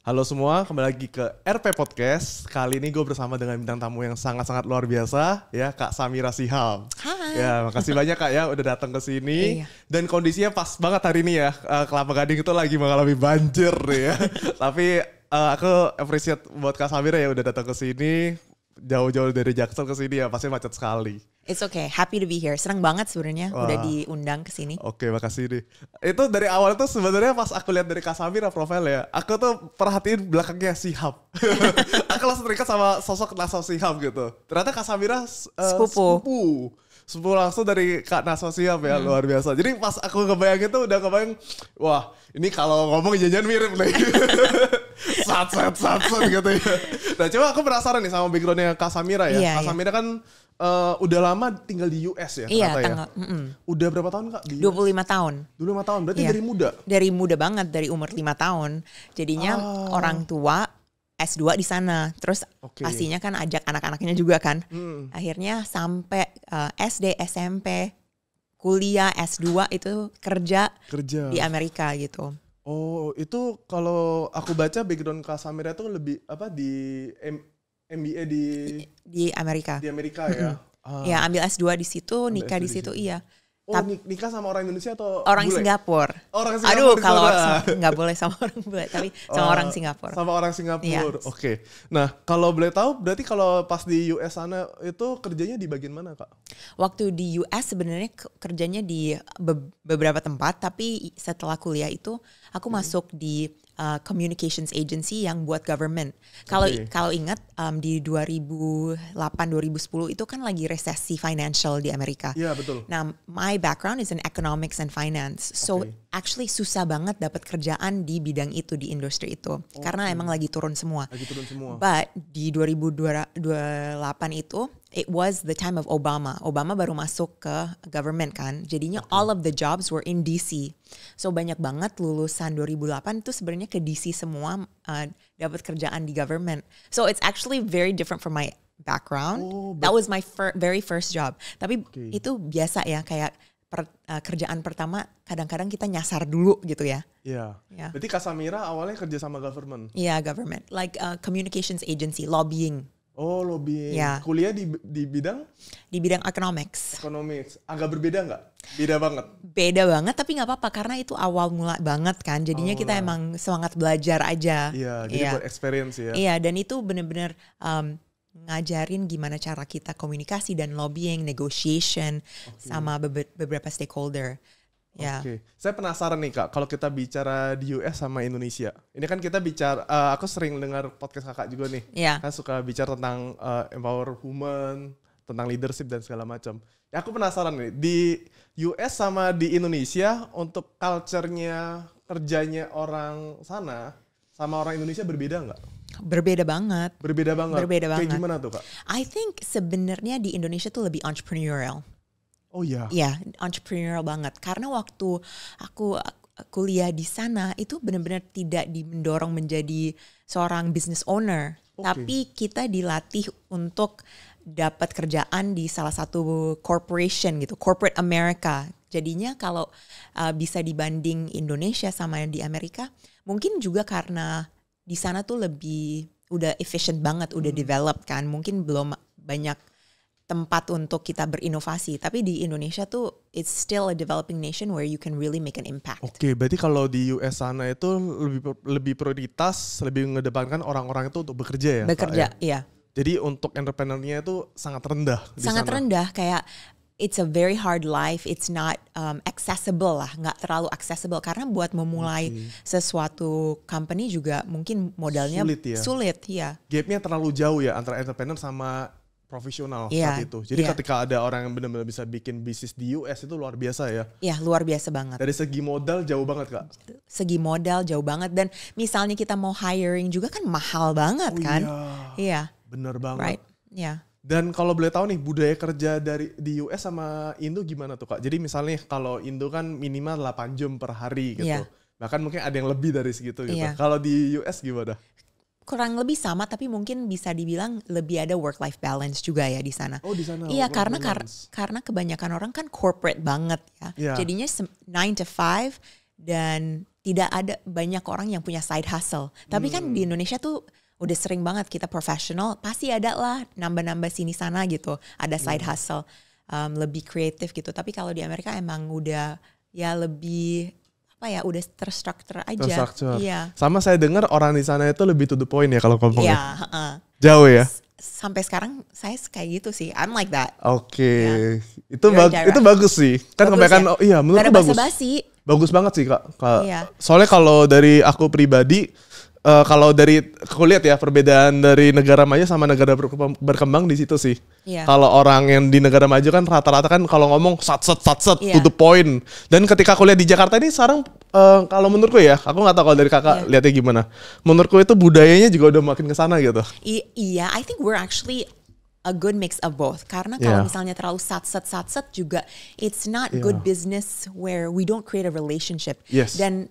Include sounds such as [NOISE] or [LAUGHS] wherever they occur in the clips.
Halo semua, kembali lagi ke RP Podcast. Kali ini gue bersama dengan bintang tamu yang sangat-sangat luar biasa, ya Kak Samira Siham. Hai. Ya, makasih banyak Kak ya udah datang ke sini. Iya. Dan kondisinya pas banget hari ini ya, eh, Kelapa Gading itu lagi mengalami banjir ya. [LAUGHS] Tapi uh, aku appreciate buat Kak Samira ya udah datang ke sini jauh-jauh dari Jaksel ke sini ya pasti macet sekali. It's okay, happy to be here. Senang banget sebenarnya udah diundang ke sini. Oke, okay, makasih nih. Itu dari awal tuh sebenarnya pas aku lihat dari Kasamira profil ya, aku tuh perhatiin belakangnya Sihab. [LAUGHS] aku langsung terikat sama sosok Naso Sihab gitu. Ternyata Kasamira uh, eh, sepupu. sepupu. Sepupu langsung dari Kak Naso Sihab ya, hmm. luar biasa. Jadi pas aku kebayang itu udah kebayang, wah ini kalau ngomong jajan mirip nih. [LAUGHS] sat sat sat sat gitu ya. Nah coba aku penasaran nih sama backgroundnya Kasamira ya. Iya, Kasamira iya. kan uh, udah lama tinggal di US ya iya, ya? tanggal, ya. Mm -mm. Udah berapa tahun kak? Dua puluh lima tahun. 25 tahun berarti iya. dari muda? Dari muda banget dari umur lima tahun. Jadinya ah. orang tua S2 di sana. Terus okay. pastinya kan ajak anak-anaknya juga kan. Hmm. Akhirnya sampai uh, eh, SD, SMP, kuliah S2 itu kerja, kerja di Amerika gitu. Oh, itu kalau aku baca background Kak Samira tuh lebih apa di M MBA di di Amerika. Di Amerika ya. ah. Ya, ambil S2 di situ, nikah di situ, iya. Oh, tapi, nikah sama orang Indonesia atau orang bule? Singapura? Orang Singapura. Aduh, kalau [LAUGHS] nggak boleh sama orang bule, tapi sama uh, orang Singapura. Sama orang Singapura. Iya. Oke. Okay. Nah, kalau boleh tahu berarti kalau pas di US sana itu kerjanya di bagian mana, Kak? Waktu di US sebenarnya kerjanya di beberapa tempat, tapi setelah kuliah itu aku hmm. masuk di uh, communications agency yang buat government. Kalau okay. kalau ingat um, di 2008 2010 itu kan lagi resesi financial di Amerika. Iya, yeah, betul. Nah, my background is in economics and finance. So okay actually susah banget dapat kerjaan di bidang itu di industri itu okay. karena emang lagi turun semua. Lagi turun semua. But di 2028 itu it was the time of Obama. Obama baru masuk ke government kan. Jadinya okay. all of the jobs were in DC. So banyak banget lulusan 2008 itu sebenarnya ke DC semua uh, dapat kerjaan di government. So it's actually very different from my background. Oh, that was my fir very first job. Tapi okay. itu biasa ya kayak per, uh, kerjaan pertama kadang-kadang kita nyasar dulu gitu ya. Iya. Yeah. yeah. Berarti Kasamira awalnya kerja sama government. Iya, yeah, government. Like uh, communications agency, lobbying. Oh, lobbying. Yeah. Kuliah di di bidang di bidang economics. Economics. Agak berbeda nggak? Beda banget. Beda banget tapi nggak apa-apa karena itu awal mula banget kan. Jadinya oh, kita emang semangat belajar aja. Iya, yeah, jadi yeah. buat experience ya. Iya, yeah, dan itu benar-benar um, ngajarin gimana cara kita komunikasi dan lobbying, negotiation okay. sama beberapa stakeholder. Ya. Oke, okay. saya penasaran nih kak, kalau kita bicara di US sama Indonesia, ini kan kita bicara, uh, aku sering dengar podcast kakak juga nih, yeah. kan suka bicara tentang uh, empower woman, tentang leadership dan segala macam. Ya aku penasaran nih di US sama di Indonesia untuk culture-nya kerjanya orang sana sama orang Indonesia berbeda nggak? Berbeda banget. Berbeda banget. Berbeda banget. Kayak gimana tuh kak? I think sebenarnya di Indonesia tuh lebih entrepreneurial. Oh iya. Yeah. Ya, yeah, entrepreneurial banget. Karena waktu aku kuliah di sana itu benar-benar tidak mendorong menjadi seorang business owner, okay. tapi kita dilatih untuk dapat kerjaan di salah satu corporation gitu, corporate America. Jadinya kalau uh, bisa dibanding Indonesia sama di Amerika, mungkin juga karena di sana tuh lebih udah efficient banget, udah hmm. develop kan. Mungkin belum banyak tempat untuk kita berinovasi. Tapi di Indonesia tuh it's still a developing nation where you can really make an impact. Oke, okay, berarti kalau di US sana itu lebih lebih prioritas, lebih mengedepankan orang-orang itu untuk bekerja ya. Bekerja, ya? iya. Jadi untuk entrepreneurnya itu sangat rendah. Sangat rendah, kayak it's a very hard life. It's not um, accessible lah, nggak terlalu accessible karena buat memulai okay. sesuatu company juga mungkin modalnya sulit ya. Sulit, ya. Gapnya terlalu jauh ya antara entrepreneur sama profesional yeah. saat itu. Jadi yeah. ketika ada orang yang benar-benar bisa bikin bisnis di US itu luar biasa ya. Iya, yeah, luar biasa banget. Dari segi modal jauh banget, Kak. Segi modal jauh banget dan misalnya kita mau hiring juga kan mahal banget oh, kan. Iya. Yeah. Bener banget. Right. Iya. Yeah. Dan kalau boleh tahu nih budaya kerja dari di US sama Indo gimana tuh Kak? Jadi misalnya kalau Indo kan minimal 8 jam per hari gitu. Yeah. Bahkan mungkin ada yang lebih dari segitu gitu. Yeah. Kalau di US gimana? kurang lebih sama tapi mungkin bisa dibilang lebih ada work life balance juga ya di sana. Oh, di sana. Iya, karena kar karena kebanyakan orang kan corporate banget ya. Yeah. Jadinya 9 to 5 dan tidak ada banyak orang yang punya side hustle. Tapi hmm. kan di hmm. Indonesia tuh udah sering banget kita profesional pasti ada lah nambah-nambah sini sana gitu ada iya. side hmm. hustle um, lebih kreatif gitu tapi kalau di Amerika emang udah ya lebih apa ya udah terstruktur aja terstruktur iya. sama saya dengar orang di sana itu lebih to the point ya kalau ngomongnya ya, uh. jauh ya sampai sekarang saya kayak gitu sih I'm like that oke okay. ya. itu bag direct. itu bagus sih kan bagus kebanyakan ya? oh, iya menurutku bagus basi. bagus banget sih kak, kak. Iya. soalnya kalau dari aku pribadi uh, kalau dari kulihat ya perbedaan dari negara maju sama negara berkembang di situ sih. Yeah. Kalau orang yang di negara maju kan rata-rata kan kalau ngomong sat sat sat sat yeah. to the point. Dan ketika kuliah di Jakarta ini sekarang uh, kalau menurutku ya, aku nggak tahu kalau dari kakak yeah. lihatnya gimana. Menurutku itu budayanya juga udah makin ke sana gitu. I iya, I think we're actually a good mix of both karena kalau yeah. misalnya terlalu sat sat sat sat juga it's not yeah. good iya. business where we don't create a relationship yes. dan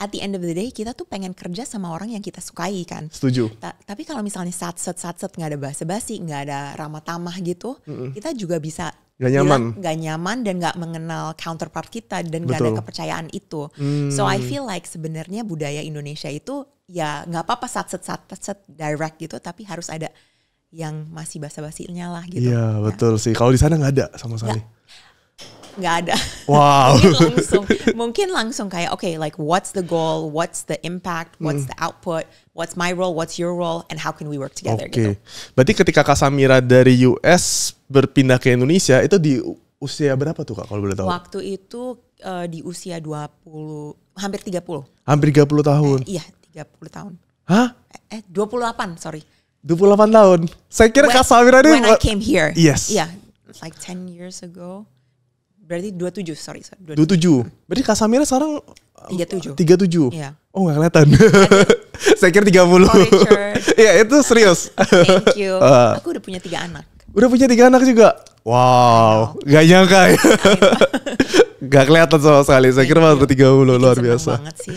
at the end of the day kita tuh pengen kerja sama orang yang kita sukai kan. Setuju. Ta tapi kalau misalnya saat set nggak ada bahasa basi nggak ada ramah tamah gitu, mm -mm. kita juga bisa Gak nyaman. Gak nyaman dan nggak mengenal counterpart kita dan nggak ada kepercayaan itu. Mm. So I feel like sebenarnya budaya Indonesia itu ya nggak apa-apa sat set sat set direct gitu tapi harus ada yang masih basa-basinya lah gitu. Iya, ya. betul sih. Kalau di sana nggak ada sama sekali. Gak nggak ada. Wow. mungkin langsung, mungkin langsung kayak oke, okay, like what's the goal, what's the impact, what's hmm. the output, what's my role, what's your role, and how can we work together. Oke. Okay. Gitu. Berarti ketika kak samira dari US berpindah ke Indonesia itu di usia berapa tuh kak kalau boleh tahu? Waktu itu uh, di usia 20 hampir 30. Hampir 30 tahun. Eh, iya, 30 tahun. Hah? Eh, eh 28, sorry. 28 tahun. Saya kira when, Kak Samira ini when I came here. Yes. Iya, yeah, like 10 years ago berarti 27 sorry, sorry 27. 27. Berarti Kak Samira sekarang 37. Uh, 37. Iya. Oh, nggak kelihatan. [LAUGHS] Saya kira 30. [LAUGHS] Iya, itu serius. Thank you. [LAUGHS] Uh. Aku udah punya tiga anak. Udah punya tiga anak juga. Wow, gak nyangka ya. gak kelihatan sama sekali. Saya kira masih puluh luar biasa. banget sih.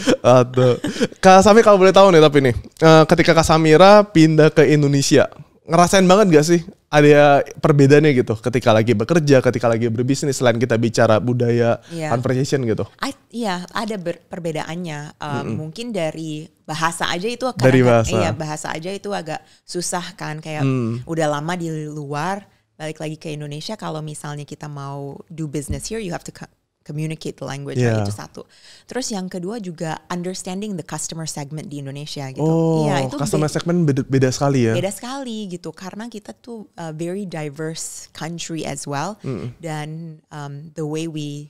Kak Sami kalau boleh tahu nih tapi nih, uh, ketika Kak Samira pindah ke Indonesia, ngerasain banget gak sih ada perbedaannya gitu ketika lagi bekerja, ketika lagi berbisnis selain kita bicara budaya yeah. conversation gitu? Iya, yeah, ada perbedaannya. Uh, mm hmm Mungkin dari bahasa aja itu akan dari bahasa. Iya, bahasa aja itu agak susah kan kayak mm. udah lama di luar balik lagi ke Indonesia kalau misalnya kita mau do business here you have to communicate the language yeah. right? itu satu. Terus yang kedua juga understanding the customer segment di Indonesia gitu. Oh, ya, itu customer be segment beda, beda sekali ya. Beda sekali gitu karena kita tuh a uh, very diverse country as well mm. dan um, the way we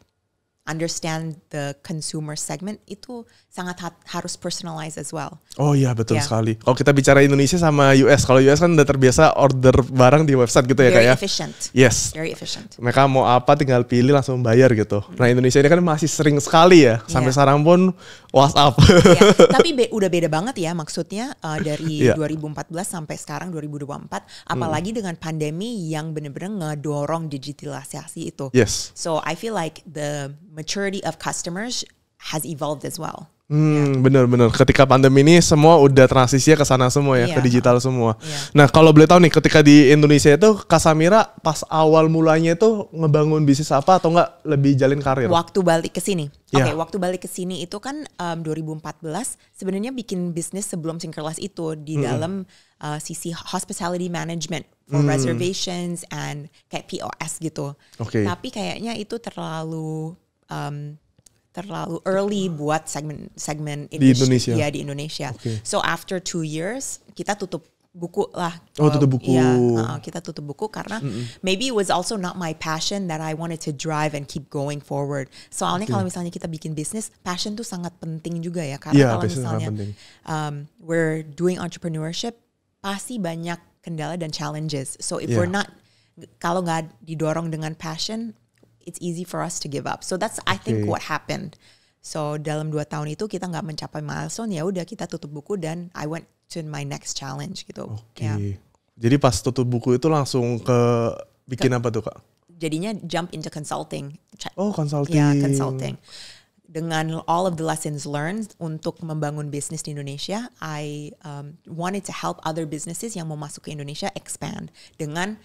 understand the consumer segment itu sangat ha harus personalize as well. Oh iya betul yeah. sekali. Kalau kita bicara Indonesia sama US, kalau US kan udah terbiasa order barang di website gitu ya Very kayak. Ya? efficient. Yes. Very efficient. Mereka mau apa tinggal pilih langsung bayar gitu. Hmm. Nah Indonesia ini kan masih sering sekali ya, sampai yeah. sekarang pun WhatsApp. yeah. [LAUGHS] Tapi be udah beda banget ya maksudnya uh, dari [LAUGHS] yeah. 2014 sampai sekarang 2024, apalagi hmm. dengan pandemi yang benar-benar ngedorong digitalisasi itu. Yes. So I feel like the maturity of customers has evolved as well. Hmm, yeah. benar-benar. Ketika pandemi ini semua udah transisi ke sana semua ya, yeah. ke digital semua. Yeah. Nah, kalau boleh tahu nih, ketika di Indonesia itu Kasamira pas awal mulanya itu ngebangun bisnis apa atau enggak lebih jalin karir? Waktu balik ke sini. Yeah. Oke, okay, waktu balik ke sini itu kan um, 2014 sebenarnya bikin bisnis sebelum Singkerlas itu di hmm. dalam uh, sisi hospitality management for hmm. reservations and kayak POS gitu. Okay. Tapi kayaknya itu terlalu um, terlalu early buat segmen segmen di Indonesia. Ya di Indonesia. Okay. So after two years kita tutup buku lah. Oh tutup buku. Ya, uh, kita tutup buku karena mm -mm. maybe it was also not my passion that I wanted to drive and keep going forward. Soalnya okay. kalau misalnya kita bikin bisnis, passion tuh sangat penting juga ya karena yeah, kalau misalnya um, we're doing entrepreneurship pasti banyak kendala dan challenges. So if yeah. we're iya. not kalau nggak didorong dengan passion, it's easy for us to give up. So that's I think what happened. So dalam dua tahun itu kita nggak mencapai milestone ya udah kita tutup buku dan I went to my next challenge gitu. Okay. Yeah. Jadi pas tutup buku itu langsung ke bikin ke, apa tuh kak? Jadinya jump into consulting. Oh consulting. Ya consulting. Dengan all of the lessons learned untuk membangun bisnis di Indonesia, I um, wanted to help other businesses yang mau masuk ke Indonesia expand dengan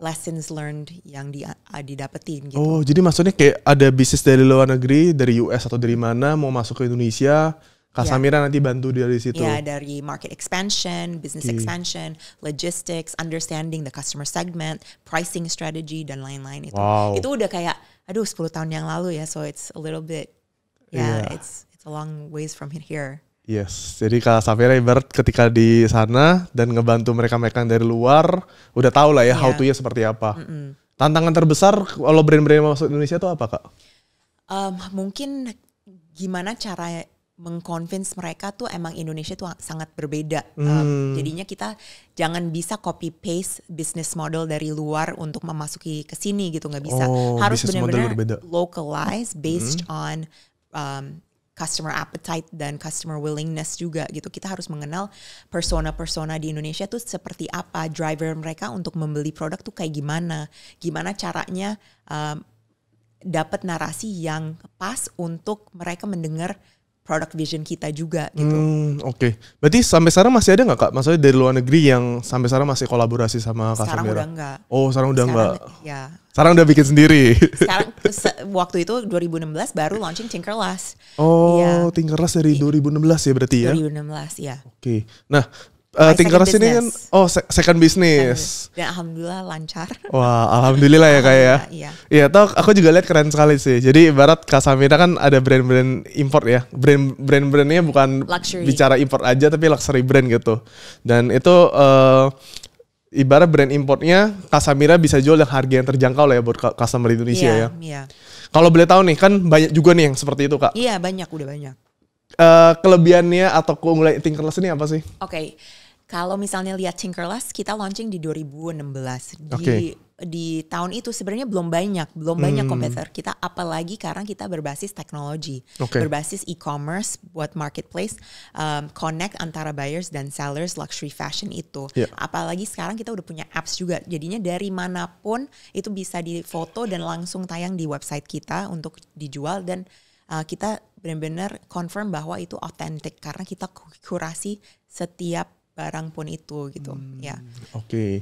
lessons learned yang di, ah, didapetin gitu. Oh, jadi maksudnya kayak ada bisnis dari luar negeri, dari US atau dari mana mau masuk ke Indonesia, Kak yeah. Samira nanti bantu dari situ. Ya, yeah, dari market expansion, business okay. expansion, logistics, understanding the customer segment, pricing strategy dan lain-lain itu. Wow. Itu udah kayak aduh 10 tahun yang lalu ya, so it's a little bit yeah, yeah. it's it's a long ways from here. Yes, jadi Kak Safira ibarat ketika di sana dan ngebantu mereka-mereka dari luar, udah tau lah ya yeah. how to-nya seperti apa. Mm -mm. Tantangan terbesar kalau brand-brand masuk Indonesia itu apa Kak? Um, mungkin gimana cara mengconvince mereka tuh emang Indonesia tuh sangat berbeda. Hmm. Um, jadinya kita jangan bisa copy paste business model dari luar untuk memasuki ke sini gitu nggak bisa. Oh, Harus benar-benar localize based hmm. on um, customer appetite dan customer willingness juga gitu. Kita harus mengenal persona-persona di Indonesia tuh seperti apa, driver mereka untuk membeli produk tuh kayak gimana, gimana caranya um, dapat narasi yang pas untuk mereka mendengar product vision kita juga gitu. Hmm, Oke, okay. berarti sampai sekarang masih ada nggak kak? Maksudnya dari luar negeri yang sampai sekarang masih kolaborasi sama kak Sekarang Samira? udah enggak. Oh, sekarang udah sekarang, enggak. Ya. Sekarang udah bikin sendiri. Sekarang [LAUGHS] se waktu itu 2016 baru launching Tinkerlust. Oh, ya. Tinkerlust dari 2016 iya. ya berarti ya? 2016 ya. Oke, okay. nah Uh, eh, Tingkeras ini kan oh second business. Dan ya, alhamdulillah lancar. Wah, alhamdulillah ya kayak ya. Iya. Iya, tau aku juga lihat keren sekali sih. Jadi ibarat Kasamira kan ada brand-brand import ya. Brand brand-brandnya bukan luxury. bicara import aja tapi luxury brand gitu. Dan itu uh, ibarat brand importnya Kasamira bisa jual dengan harga yang terjangkau lah ya buat customer Indonesia yeah, ya. Iya. Kalau boleh tahu nih kan banyak juga nih yang seperti itu kak. Iya banyak udah banyak. Uh, kelebihannya atau keunggulan tingkat ini apa sih? Oke, okay. Kalau misalnya lihat Tinkerless, kita launching di 2016. Di okay. di tahun itu sebenarnya belum banyak, belum banyak kompetitor hmm. kita apalagi karena kita berbasis teknologi. Okay. Berbasis e-commerce buat marketplace um, connect antara buyers dan sellers luxury fashion itu. Yeah. Apalagi sekarang kita udah punya apps juga. Jadinya dari manapun itu bisa difoto dan langsung tayang di website kita untuk dijual dan uh, kita benar-benar confirm bahwa itu authentic karena kita kurasi setiap barang pun itu gitu ya. hmm. ya. Oke. Okay.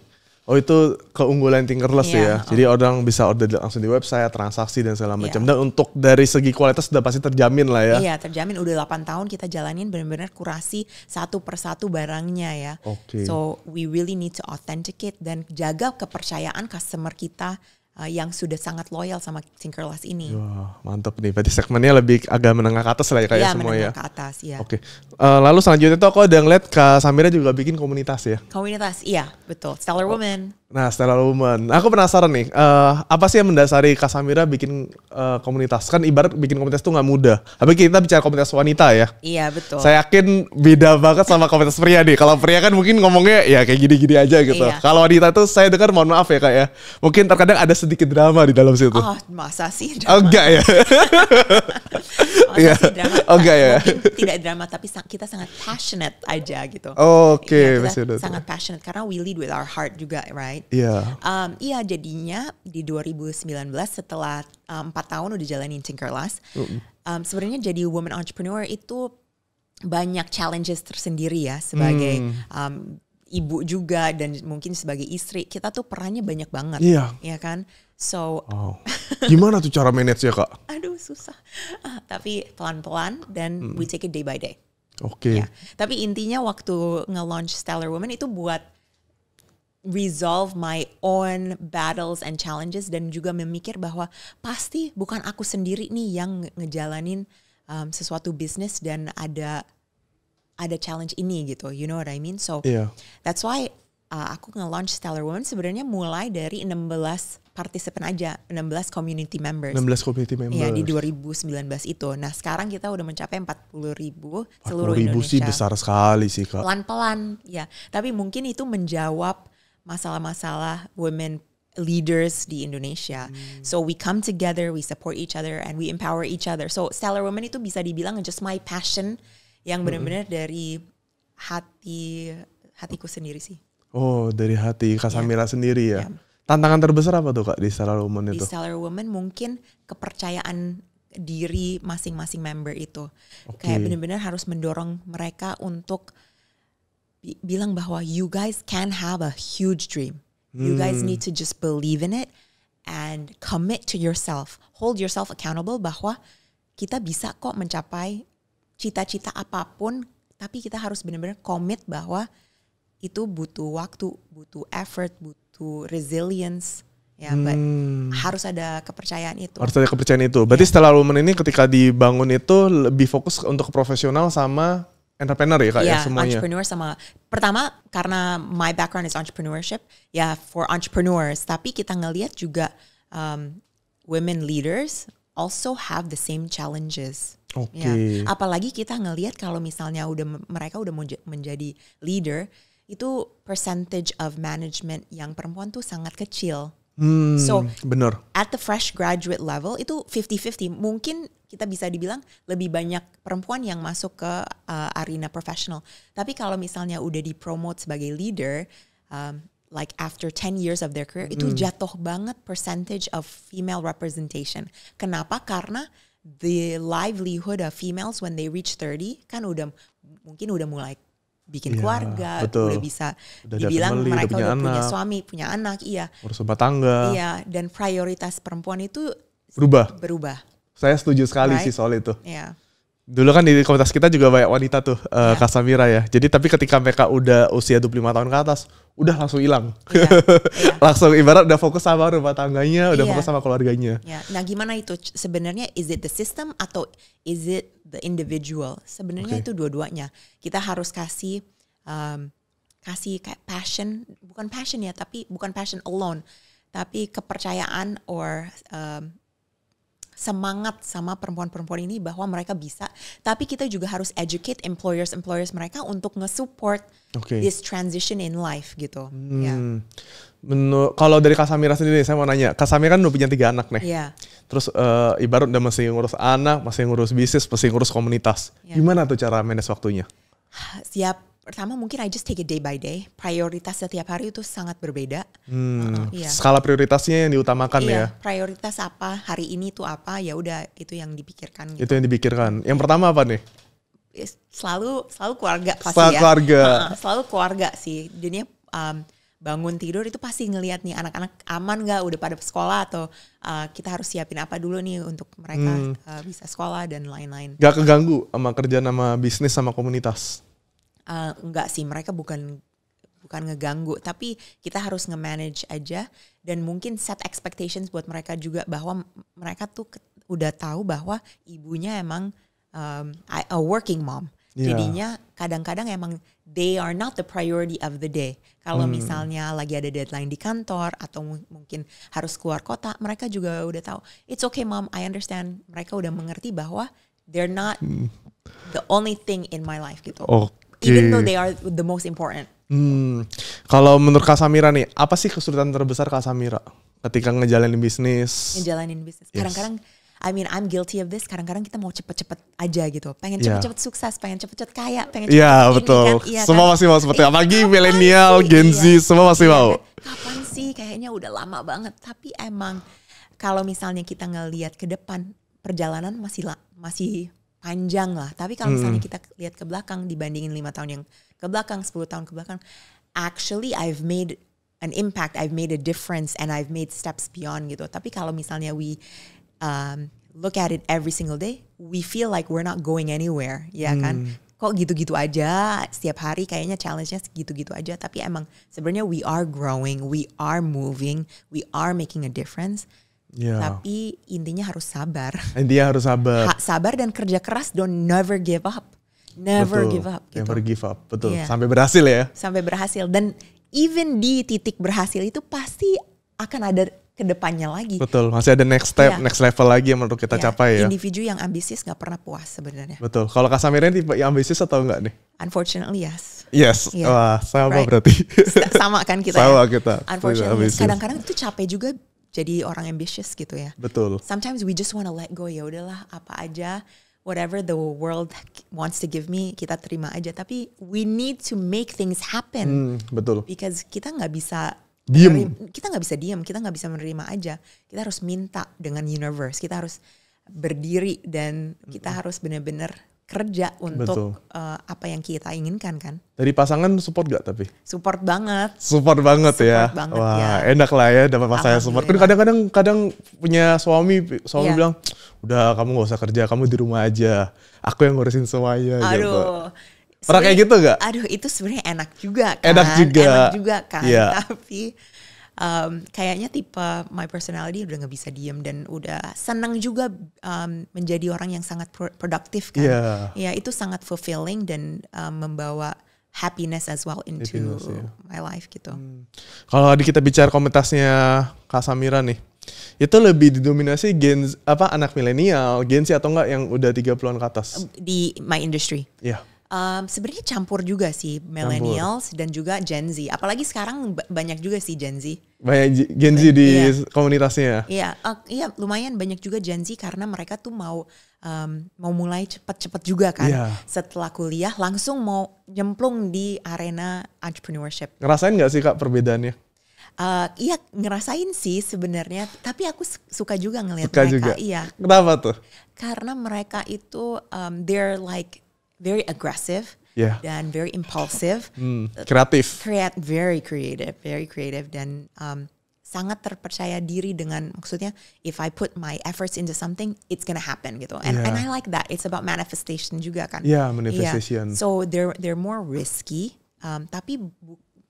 Oh itu keunggulan Tinkerless yeah, ya. Oh. Jadi orang bisa order langsung di website, transaksi dan segala iya. macam. Yeah. Dan untuk dari segi kualitas sudah pasti terjamin lah ya. Iya, yeah, terjamin udah 8 tahun kita jalanin benar-benar kurasi satu persatu barangnya ya. Oke. Okay. So we really need to authenticate dan jaga kepercayaan customer kita uh, yang sudah sangat loyal sama Tinkerlust ini. Wah, mantap nih. Berarti segmennya lebih agak menengah ke atas lah ya kayak ya, semua ya. ke atas, ya. Oke. Okay. Uh, lalu selanjutnya tuh aku ada ngeliat Kak Samira juga bikin komunitas ya. Komunitas, iya, betul. Stellar oh. Woman. Nah, Stella Woman. Aku penasaran nih, uh, apa sih yang mendasari Kasamira bikin uh, komunitas? Kan ibarat bikin komunitas itu nggak mudah. Tapi kita bicara komunitas wanita ya. Iya, betul. Saya yakin beda banget sama komunitas pria nih. Kalau pria kan mungkin ngomongnya ya kayak gini-gini aja gitu. Iya. Kalau wanita tuh saya dengar mohon maaf ya Kak ya. Mungkin terkadang ada sedikit drama di dalam situ. Oh, masa sih oh, drama? Oh, enggak ya. [LAUGHS] Iya. Oh enggak ya. Tidak drama tapi kita sangat passionate aja gitu. Oh, Oke, okay. ya, sangat passionate karena we lead with our heart juga, right? Iya. Yeah. Um, iya jadinya di 2019 setelah empat um, tahun udah jalanin Tinkerlust, mm -hmm. um, sebenarnya jadi woman entrepreneur itu banyak challenges tersendiri ya sebagai hmm. um, ibu juga dan mungkin sebagai istri kita tuh perannya banyak banget iya ya kan so oh. [LAUGHS] gimana tuh cara manage ya kak aduh susah ah, tapi pelan pelan dan hmm. we take it day by day oke okay. ya. tapi intinya waktu nge-launch Stellar Woman itu buat resolve my own battles and challenges dan juga memikir bahwa pasti bukan aku sendiri nih yang ngejalanin um, sesuatu bisnis dan ada ada challenge ini gitu. You know what I mean? So yeah. that's why uh, aku nge-launch Stellar Woman sebenarnya mulai dari 16 partisipan aja, 16 community members. 16 community members. Iya, di 2019 itu. Nah, sekarang kita udah mencapai 40 ribu seluruh 40 ribu sih besar sekali sih, Kak. Pelan-pelan, ya. Tapi mungkin itu menjawab masalah-masalah women leaders di Indonesia. Hmm. So we come together, we support each other, and we empower each other. So Stellar Women itu bisa dibilang just my passion yang benar-benar hmm. dari hati hatiku sendiri sih. Oh, dari hati Kasamira iya. yeah. sendiri ya. Yeah. Tantangan terbesar apa tuh Kak di Stellar Woman itu? Di Stellar Woman mungkin kepercayaan diri masing-masing member itu. Okay. Kayak benar-benar harus mendorong mereka untuk bi bilang bahwa you guys can have a huge dream. You hmm. guys need to just believe in it and commit to yourself. Hold yourself accountable bahwa kita bisa kok mencapai cita-cita apapun, tapi kita harus benar-benar komit bahwa itu butuh waktu, butuh effort, butuh resilience ya hmm. harus ada kepercayaan itu harus ada kepercayaan itu berarti yeah. setelah Lumen ini ketika dibangun itu lebih fokus untuk profesional sama entrepreneur ya kak yeah, ya semuanya entrepreneur sama pertama karena my background is entrepreneurship ya for entrepreneurs tapi kita ngelihat juga um, women leaders also have the same challenges Iya. Oke. Okay. Ya. Apalagi kita ngelihat kalau misalnya udah mereka udah menjadi leader, itu percentage of management yang perempuan tuh sangat kecil. Hmm, so, bener. At the fresh graduate level itu 50-50. Mungkin kita bisa dibilang lebih banyak perempuan yang masuk ke uh, arena profesional. Tapi kalau misalnya udah dipromote sebagai leader, um, like after 10 years of their career, hmm. itu jatuh banget percentage of female representation. Kenapa? Karena the livelihood of females when they reach 30 kan udah mungkin udah mulai bikin ya, keluarga, betul. udah bisa udah dibilang family, mereka udah punya, udah punya anak. suami, punya anak, iya. Urus rumah tangga. Iya, dan prioritas perempuan itu berubah. Berubah. Saya setuju sekali right? sih soal itu. Iya dulu kan di komunitas kita juga banyak wanita tuh uh, eh, Kasamira iya. ya. Jadi tapi ketika mereka udah usia 25 tahun ke atas, udah langsung hilang. Yeah. [LAUGHS] Yeah. langsung ibarat udah fokus sama rumah tangganya, udah yeah. fokus sama keluarganya. Yeah. Nah, gimana itu sebenarnya is it the system atau is it the individual? Sebenarnya okay. itu dua-duanya. Kita harus kasih um, kasih kayak passion, bukan passion ya, tapi bukan passion alone, tapi kepercayaan or um, semangat sama perempuan-perempuan ini bahwa mereka bisa. Tapi kita juga harus educate employers-employers mereka untuk nge-support okay. this transition in life gitu. Hmm. Yeah. Menur kalau dari Kasamira sendiri, saya mau nanya. Kasamira kan udah punya tiga anak nih. Yeah. Terus uh, ibarat udah masih ngurus anak, masih ngurus bisnis, masih ngurus komunitas. Yeah. Gimana tuh cara manage waktunya? Siap pertama mungkin I just take it day by day. Prioritas setiap hari itu sangat berbeda. Hmm, uh, yeah. Skala prioritasnya yang diutamakan yeah, ya. Prioritas apa hari ini itu apa ya udah itu yang dipikirkan. Gitu. Itu yang dipikirkan. Yang pertama apa nih? Selalu selalu keluarga pasti selalu ya. Keluarga. Uh, selalu keluarga sih. Jadi um, bangun tidur itu pasti ngelihat nih anak-anak aman nggak udah pada sekolah atau uh, kita harus siapin apa dulu nih untuk mereka hmm. uh, bisa sekolah dan lain-lain. Gak keganggu sama kerja sama bisnis sama komunitas uh, enggak sih mereka bukan bukan ngeganggu tapi kita harus nge-manage aja dan mungkin set expectations buat mereka juga bahwa mereka tuh udah tahu bahwa ibunya emang um, a working mom yeah. jadinya kadang-kadang emang they are not the priority of the day kalau hmm. misalnya lagi ada deadline di kantor atau mungkin harus keluar kota mereka juga udah tahu it's okay mom I understand mereka udah mengerti bahwa they're not hmm. the only thing in my life gitu. oh okay. even though they are the most important. Hmm. Kalau menurut Kak Samira nih, apa sih kesulitan terbesar Kak Samira ketika ngejalanin bisnis? Ngejalanin bisnis. Kadang-kadang yes. I mean I'm guilty of this. Kadang-kadang kita mau cepet-cepet aja gitu. Pengen iya. cepet-cepet yeah. sukses, pengen cepet-cepet kaya, pengen cepet Iya, betul. Kan? Ya, semua kan? masih mau seperti apa? apalagi iya, milenial, Gen Z, iya. semua masih iya, mau. Kan? Kapan sih? Kayaknya udah lama banget. Tapi emang kalau misalnya kita ngelihat ke depan, perjalanan masih masih panjang lah. Tapi kalau misalnya hmm. kita lihat ke belakang dibandingin lima tahun yang ke belakang, sepuluh tahun ke belakang, actually I've made an impact, I've made a difference and I've made steps beyond gitu. Tapi kalau misalnya we um, look at it every single day, we feel like we're not going anywhere, ya hmm. kan? kok gitu-gitu aja setiap hari kayaknya challenge-nya gitu-gitu aja tapi emang sebenarnya we are growing, we are moving, we are making a difference. Yeah. Tapi intinya harus sabar. [LAUGHS] Intinya harus sabar. Ha, sabar dan kerja keras. Don't never give up. Never betul. give up. Gitu. Never give up. Betul. Yeah. Sampai berhasil ya. Sampai berhasil. Dan even di titik berhasil itu pasti akan ada kedepannya lagi. Betul, masih ada next step, yeah. next level lagi yang menurut kita yeah. capai ya. Individu yang ambisius nggak pernah puas sebenarnya. Betul. Kalau Kasamirnya tipe yang ambisius atau enggak nih? Unfortunately yes. Yes, yeah. wah sama right. berarti. sama kan kita. Sama ya? kita. Unfortunately, kadang-kadang itu capek juga jadi orang ambitious gitu ya. Betul. Sometimes we just want to let go ya udahlah apa aja whatever the world wants to give me kita terima aja tapi we need to make things happen. Hmm, betul. Because kita nggak bisa diam. Kita nggak bisa diam. kita nggak bisa menerima aja. Kita harus minta dengan universe. Kita harus berdiri dan kita -hmm. harus benar-benar kerja untuk uh, apa yang kita inginkan kan. Dari pasangan support gak tapi? Support banget. Support banget ya. support ya. Banget, Wah ya. enak lah ya dapat pasangan support. Kan kadang-kadang kadang punya suami suami yeah. bilang udah kamu gak usah kerja kamu di rumah aja aku yang ngurusin semuanya. Gitu. Aduh. Gitu. Pernah kayak gitu gak? Aduh itu sebenarnya enak juga kan. Enak juga. Enak juga kan. Yeah. [LAUGHS] Tapi um, kayaknya tipe my personality udah nggak bisa diem dan udah senang juga um, menjadi orang yang sangat produktif kan. Yeah. Ya iya, itu sangat fulfilling dan um, membawa happiness as well into yeah. my life gitu. Hmm. Kalau tadi kita bicara komentasnya Kak Samira nih, itu lebih didominasi gen apa anak milenial, gen sih atau enggak yang udah 30-an ke atas? Di my industry. ya Yeah um, sebenarnya campur juga sih millennials campur. dan juga Gen Z. Apalagi sekarang banyak juga sih Gen Z. Banyak Gen Z di iya. komunitasnya. Ya? Iya, uh, iya lumayan banyak juga Gen Z karena mereka tuh mau um, mau mulai cepet-cepet juga kan. Yeah. Setelah kuliah langsung mau nyemplung di arena entrepreneurship. Ngerasain nggak sih kak perbedaannya? Uh, iya ngerasain sih sebenarnya, tapi aku suka juga ngelihat mereka. Juga. Iya. Kenapa tuh? Karena mereka itu um, they're like very aggressive yeah. dan very impulsive, [LAUGHS] hmm, kreatif, create very creative, very creative dan um, sangat terpercaya diri dengan maksudnya if I put my efforts into something it's gonna happen gitu and yeah. and I like that it's about manifestation juga kan yeah iya. manifestation yeah. so they're they're more risky um, tapi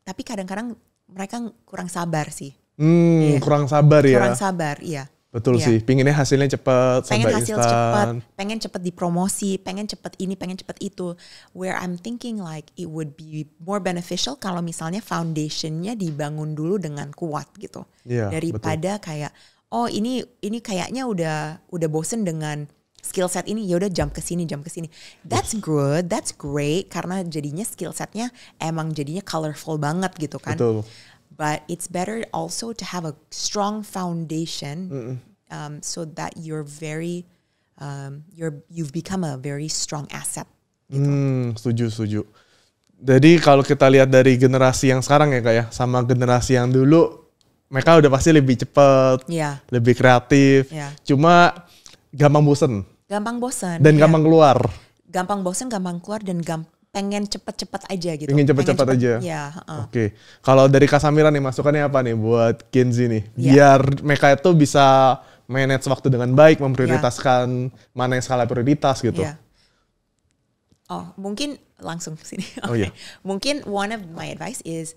tapi kadang-kadang mereka kurang sabar sih hmm, yeah. kurang sabar ya kurang sabar iya yeah. Betul yeah. sih, pinginnya hasilnya cepat, pengen hasil cepat, pengen cepat dipromosi, pengen cepat ini, pengen cepat itu. Where I'm thinking like it would be more beneficial kalau misalnya foundationnya dibangun dulu dengan kuat gitu, yeah, iya, daripada betul. kayak oh ini ini kayaknya udah udah bosen dengan skill set ini, ya udah jump ke sini, jump ke sini. That's good, that's great karena jadinya skill setnya emang jadinya colorful banget gitu kan. Betul but it's better also to have a strong foundation um, so that you're very um, you're you've become a very strong asset. Gitu. Hmm, setuju setuju. Jadi kalau kita lihat dari generasi yang sekarang ya kak ya, sama generasi yang dulu, mereka udah pasti lebih cepat, yeah. lebih kreatif. Yeah. Cuma gampang bosen. Gampang bosen. Dan yeah. gampang keluar. Gampang bosen, gampang keluar dan gampang pengen cepet-cepet aja gitu. Pengen cepet-cepet aja. Ya. Uh. Oke. Okay. Kalau dari Kasamira nih masukannya apa nih buat Kenzi nih? Yeah. Biar mereka itu bisa manage waktu dengan baik, memprioritaskan yeah. mana yang skala prioritas gitu. Yeah. Oh, mungkin langsung ke sini. okay. Oh iya. [LAUGHS] Yeah. Mungkin one of my advice is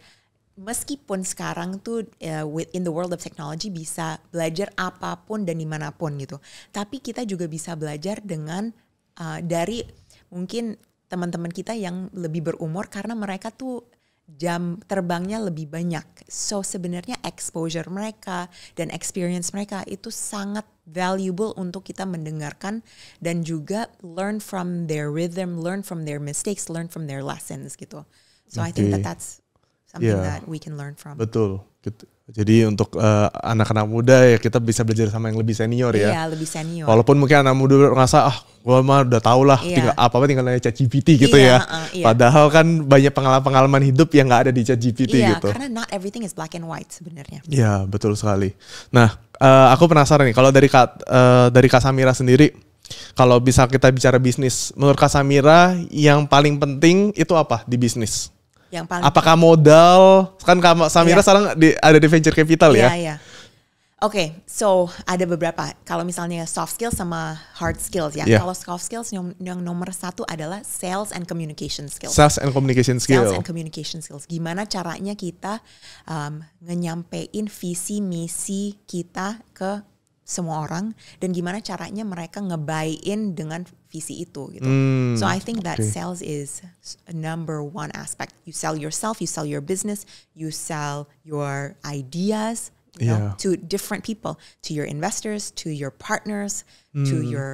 meskipun sekarang tuh uh, ya, within the world of technology bisa belajar apapun dan dimanapun gitu, tapi kita juga bisa belajar dengan uh, dari mungkin teman-teman kita yang lebih berumur karena mereka tuh jam terbangnya lebih banyak. So sebenarnya exposure mereka dan experience mereka itu sangat valuable untuk kita mendengarkan dan juga learn from their rhythm, learn from their mistakes, learn from their lessons gitu. So okay. I think that that's something yeah. that we can learn from. Betul. Gitu. Jadi untuk eh, anak-anak uh, muda ya kita bisa belajar sama yang lebih senior ya. Iya, lebih senior. Walaupun mungkin anak muda ngerasa ah gua mah udah tau lah iya. tinggal apa-apa tinggal nanya ChatGPT gitu iya, ya. Uh, iya. Padahal kan banyak pengalaman-pengalaman hidup yang nggak ada di ChatGPT iya, gitu. Iya, karena not everything is black and white sebenarnya. Iya, betul sekali. Nah, uh, aku penasaran nih kalau dari Kak uh, dari Kak Samira sendiri kalau bisa kita bicara bisnis, menurut Kak Samira yang paling penting itu apa di bisnis? yang paling apakah modal kan Samira yeah. sekarang di, ada di venture capital yeah, ya yeah, iya. Oke, okay, so ada beberapa. Kalau misalnya soft skills sama hard skills ya. Yeah. Kalau soft skills yang, yang nomor satu adalah sales and communication skills. Sales and communication skills. Sales and communication skills. Gimana caranya kita um, ngenyampein visi misi kita ke semua orang dan gimana caranya mereka ngebayin dengan visi itu gitu. Mm, so I think that okay. sales is a number one aspect. You sell yourself, you sell your business, you sell your ideas you yeah. know, to different people, to your investors, to your partners, mm. to hmm. your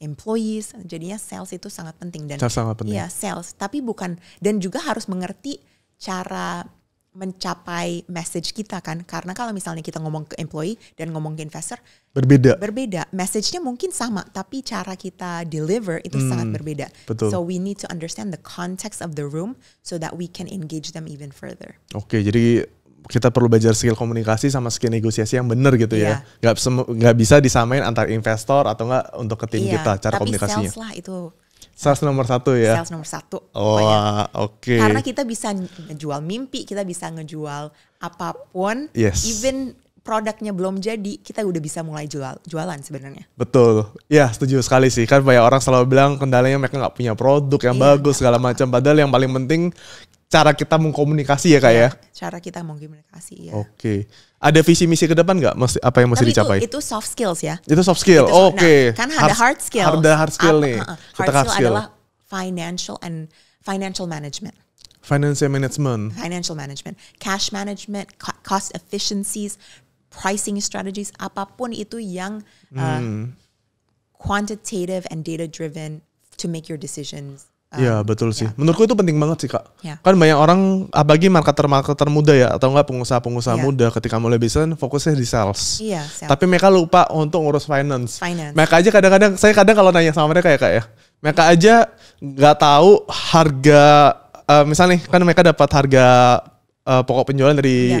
employees. Jadinya sales itu sangat penting dan Sangat penting. Iya, sales, tapi bukan dan juga harus mengerti cara mencapai message kita kan karena kalau misalnya kita ngomong ke employee dan ngomong ke investor berbeda berbeda message-nya mungkin sama tapi cara kita deliver itu hmm, sangat berbeda betul. so we need to understand the context of the room so that we can engage them even further oke okay, jadi kita perlu belajar skill komunikasi sama skill negosiasi yang benar gitu ya. yeah. ya nggak nggak bisa disamain antar investor atau enggak untuk ke tim yeah, kita cara tapi komunikasinya sales lah itu Sales nomor satu ya. Sales nomor satu. Oh, oke. Okay. Karena kita bisa ngejual mimpi, kita bisa ngejual apapun. Yes. Even produknya belum jadi, kita udah bisa mulai jual jualan sebenarnya. Betul. Ya, setuju sekali sih. Kan banyak orang selalu bilang kendalanya mereka nggak punya produk yang yeah. bagus segala macam. Padahal yang paling penting cara kita mengkomunikasi ya kak ya. ya? Cara kita mengkomunikasi ya. Oke. Okay ada visi misi ke depan nggak apa yang mesti Tapi dicapai? Itu, itu soft skills ya. Itu soft skill. Oke. Okay. Nah, kan ada hard, hard skill. Ada hard skill nih. Uh, uh, hard Kita skill, skill adalah financial and financial management. Financial management. Financial management, cash management, cost efficiencies, pricing strategies, apapun itu yang uh, hmm. quantitative and data driven to make your decisions Iya um, betul sih. Ya. Menurutku itu penting banget sih kak. Ya. Kan banyak orang, apalagi marketer-marketer muda ya, atau enggak pengusaha-pengusaha ya. muda, ketika mulai bisnis fokusnya di sales. Iya. Tapi mereka lupa untuk ngurus finance. Finance. Mereka aja kadang-kadang, saya kadang kalau nanya sama mereka ya kak ya, mereka aja nggak tahu harga, uh, misalnya nih, kan mereka dapat harga uh, pokok penjualan dari ya.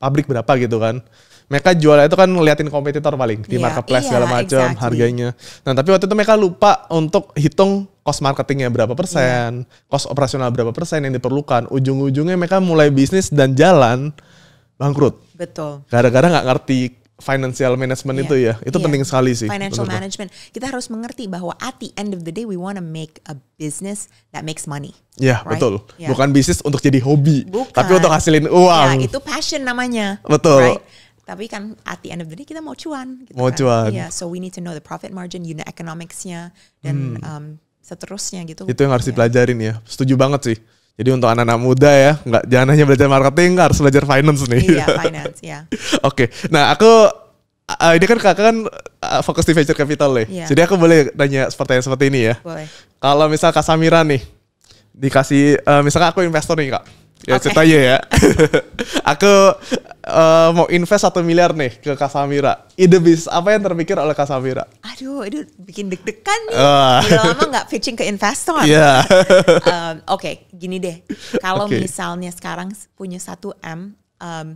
pabrik berapa gitu kan mereka jualnya itu kan ngeliatin kompetitor paling di yeah, marketplace yeah, segala macam exactly. harganya. Nah tapi waktu itu mereka lupa untuk hitung cost marketingnya berapa persen, yeah. cost operasional berapa persen yang diperlukan. Ujung-ujungnya mereka mulai bisnis dan jalan bangkrut. Betul. Gara-gara nggak -gara ngerti financial management yeah. itu ya. Itu yeah. penting sekali sih. Financial betul management. Kita harus mengerti bahwa at the end of the day we want to make a business that makes money. Ya, yeah, right? betul. Yeah. Bukan bisnis untuk jadi hobi, Bukan. tapi untuk hasilin uang. Yeah, itu passion namanya. Betul. Right? Tapi kan at the end of the day kita mau cuan. Gitu mau kan? cuan. Yeah, so we need to know the profit margin, unit economics-nya, dan hmm. um, seterusnya gitu. Itu yang harus iya. dipelajarin ya. Setuju banget sih. Jadi untuk anak-anak muda ya, nggak jangan hanya belajar marketing, harus belajar finance nih. Iya, [LAUGHS] finance, ya. Oke, okay. nah aku uh, ini kan kakak kan uh, fokus di venture capital nih. Yeah. Jadi aku boleh tanya pertanyaan seperti ini ya. Boleh. Kalau misal Kak Samira nih, dikasih, uh, misalkan aku investor nih kak, Ya okay. ceritanya ya. [LAUGHS] aku uh, mau invest satu miliar nih ke Kasamira. Ide bis apa yang terpikir oleh Kasamira? Aduh, itu bikin deg-degan nih. Uh. Udah lama nggak pitching ke investor. [LAUGHS] Iya. Yeah. um, Oke, okay, gini deh. Kalau okay. misalnya sekarang punya satu M, um,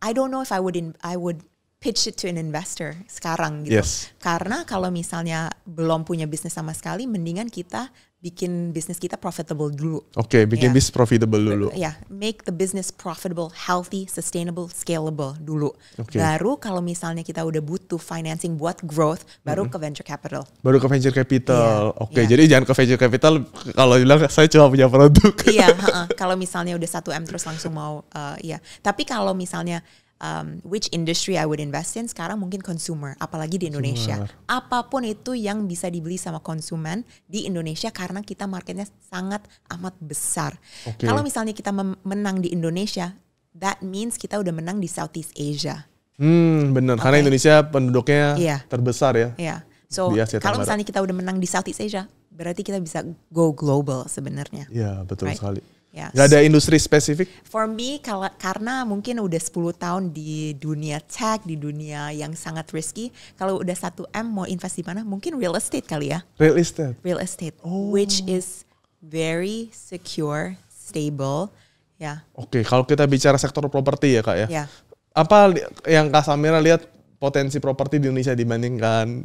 I don't know if I would in, I would pitch it to an investor sekarang gitu. Yes. Karena kalau misalnya belum punya bisnis sama sekali, mendingan kita bikin bisnis kita profitable dulu. Oke, okay, bikin yeah. bisnis profitable dulu. Ya, yeah, make the business profitable, healthy, sustainable, scalable dulu. Okay. Baru kalau misalnya kita udah butuh financing buat growth, baru mm -hmm. ke venture capital. Baru ke venture capital. Yeah. Oke, okay, iya. yeah. jadi jangan ke venture capital kalau bilang saya cuma punya produk. Iya, yeah, kalau misalnya udah satu M terus langsung mau uh, eh, ya. Yeah. Tapi kalau misalnya um, which industry I would invest in sekarang mungkin consumer apalagi di Indonesia consumer. apapun itu yang bisa dibeli sama konsumen di Indonesia karena kita marketnya sangat amat besar okay. kalau misalnya kita menang di Indonesia that means kita udah menang di Southeast Asia hmm benar okay. karena Indonesia penduduknya yeah. terbesar ya yeah. so kalau misalnya kita udah menang di Southeast Asia berarti kita bisa go global sebenarnya Iya, yeah, betul right? sekali Ya. Gak ada industri spesifik? For me, kalau, karena mungkin udah 10 tahun di dunia tech, di dunia yang sangat risky. Kalau udah 1M mau invest di mana? Mungkin real estate kali ya. Real estate? Real estate, oh. which is very secure, stable. Ya. Oke, okay, kalau kita bicara sektor properti ya kak ya. ya. Apa yang Kak Samira lihat potensi properti di Indonesia dibandingkan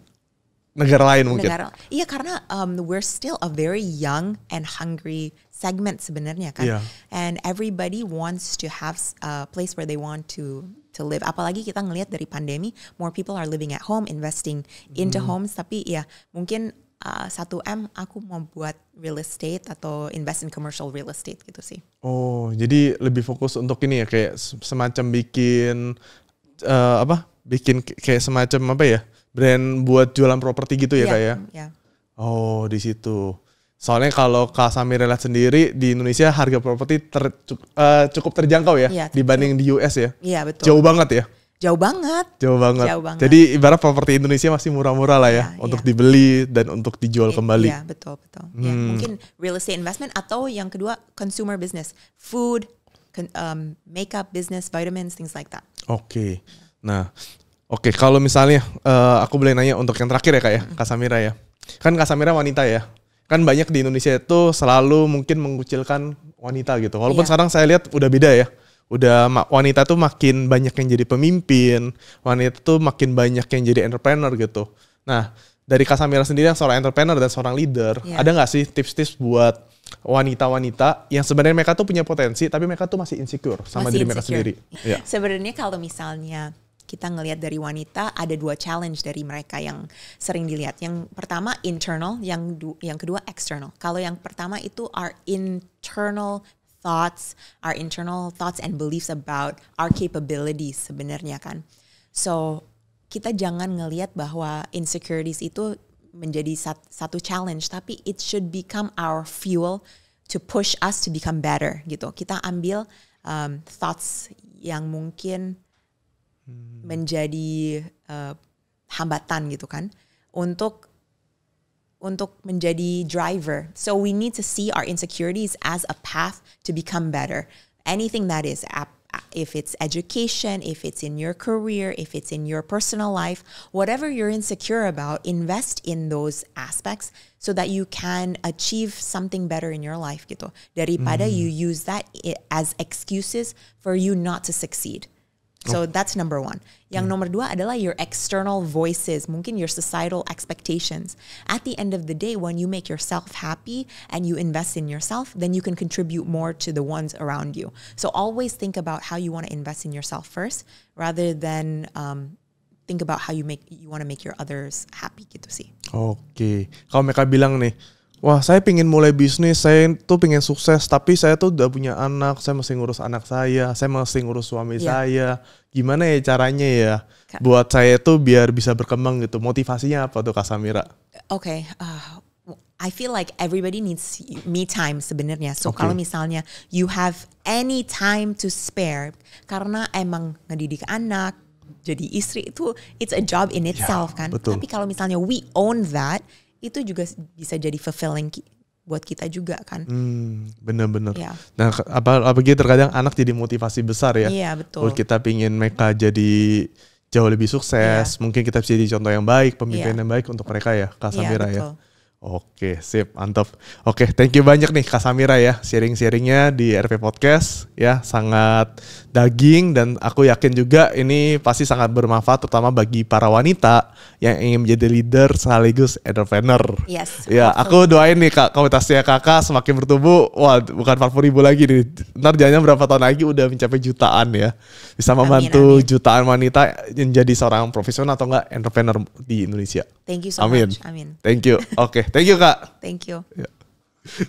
negara lain mungkin. Negara, iya karena um, we're still a very young and hungry segment sebenarnya kan. Yeah. And everybody wants to have a place where they want to to live. Apalagi kita ngelihat dari pandemi, more people are living at home, investing into hmm. homes. Tapi ya mungkin satu uh, m aku mau buat real estate atau invest in commercial real estate gitu sih. Oh, jadi lebih fokus untuk ini ya kayak semacam bikin uh, apa? Bikin kayak semacam apa ya? brand buat jualan properti gitu ya yeah, kayak. Yeah. Iya. Oh di situ. Soalnya kalau Kak Samir sendiri di Indonesia harga properti ter, uh, cukup terjangkau ya, iya, ya dibanding di US ya. betul. Jauh banget ya. Jauh banget. Jauh banget. Jauh banget. Jadi ibarat properti Indonesia masih murah-murah lah ya, ya untuk ya. dibeli dan untuk dijual ya, kembali. Iya, betul betul. Hmm. Ya, mungkin real estate investment atau yang kedua consumer business, food, um, makeup business, vitamins, things like that. Oke. Okay. Nah, Oke, kalau misalnya uh, aku boleh nanya untuk yang terakhir ya kak ya, Kak Samira ya. Kan Kak Samira wanita ya. Kan banyak di Indonesia itu selalu mungkin mengucilkan wanita gitu. Walaupun yeah. sekarang saya lihat udah beda ya. Udah wanita tuh makin banyak yang jadi pemimpin, wanita tuh makin banyak yang jadi entrepreneur gitu. Nah, dari Kak Samira sendiri yang seorang entrepreneur dan seorang leader, yeah. ada gak sih tips-tips buat wanita-wanita yang sebenarnya mereka tuh punya potensi tapi mereka tuh masih insecure sama masih diri insecure. mereka sendiri. [LAUGHS] Ya. Sebenarnya kalau misalnya kita ngelihat dari wanita ada dua challenge dari mereka yang sering dilihat. Yang pertama internal, yang du yang kedua external. Kalau yang pertama itu our internal thoughts, our internal thoughts and beliefs about our capabilities sebenarnya kan. So kita jangan ngelihat bahwa insecurities itu menjadi sat satu challenge, tapi it should become our fuel to push us to become better gitu. Kita ambil um, thoughts yang mungkin hmm. menjadi uh, hambatan gitu kan untuk untuk menjadi driver. So we need to see our insecurities as a path to become better. Anything that is if it's education, if it's in your career, if it's in your personal life, whatever you're insecure about, invest in those aspects so that you can achieve something better in your life gitu. Daripada mm. you use that eh, as excuses for you not to succeed. So oh. that's number one. Yang hmm. nomor dua adalah your external voices, mungkin your societal expectations. At the end of the day, when you make yourself happy and you invest in yourself, then you can contribute more to the ones around you. So always think about how you want to invest in yourself first, rather than um, think about how you make you want to make your others happy gitu sih. Oke, okay. kalau mereka bilang nih, wah saya pingin mulai bisnis, saya tuh pingin sukses, tapi saya tuh udah punya anak, saya mesti ngurus anak saya, saya mesti ngurus suami yeah. saya. Gimana ya caranya ya Kak. buat saya tuh biar bisa berkembang gitu? Motivasinya apa tuh Kak Samira? Oke, okay. uh, I feel like everybody needs me time sebenarnya. So okay. kalau misalnya you have any time to spare karena emang ngedidik anak, jadi istri itu it's a job in ya, itself yeah, kan. Betul. Tapi kalau misalnya we own that itu juga bisa jadi fulfilling buat kita juga kan. Hmm, bener-bener. Ya. Nah, apa apalagi terkadang anak jadi motivasi besar ya. Iya betul. Kalau kita pingin mereka jadi jauh lebih sukses, ya. mungkin kita bisa jadi contoh yang baik, pemimpin ya. yang baik untuk mereka ya, Kak iya, Samira ya. Betul. ya. Oke, sip, mantap. Oke, thank you banyak nih Kak Samira ya sharing-sharingnya di RP Podcast ya sangat daging dan aku yakin juga ini pasti sangat bermanfaat terutama bagi para wanita yang ingin menjadi leader sekaligus entrepreneur. Yes. Ya, aku doain nih Kak komunitasnya Kakak semakin bertumbuh. Wah, bukan 40 ribu lagi nih. Ntar jadinya berapa tahun lagi udah mencapai jutaan ya. Bisa membantu amin, amin. jutaan wanita menjadi seorang profesional atau enggak entrepreneur di Indonesia. Thank you so Amin. much. Amin. Thank you. Oke, okay. thank you Kak. Thank you. Yeah.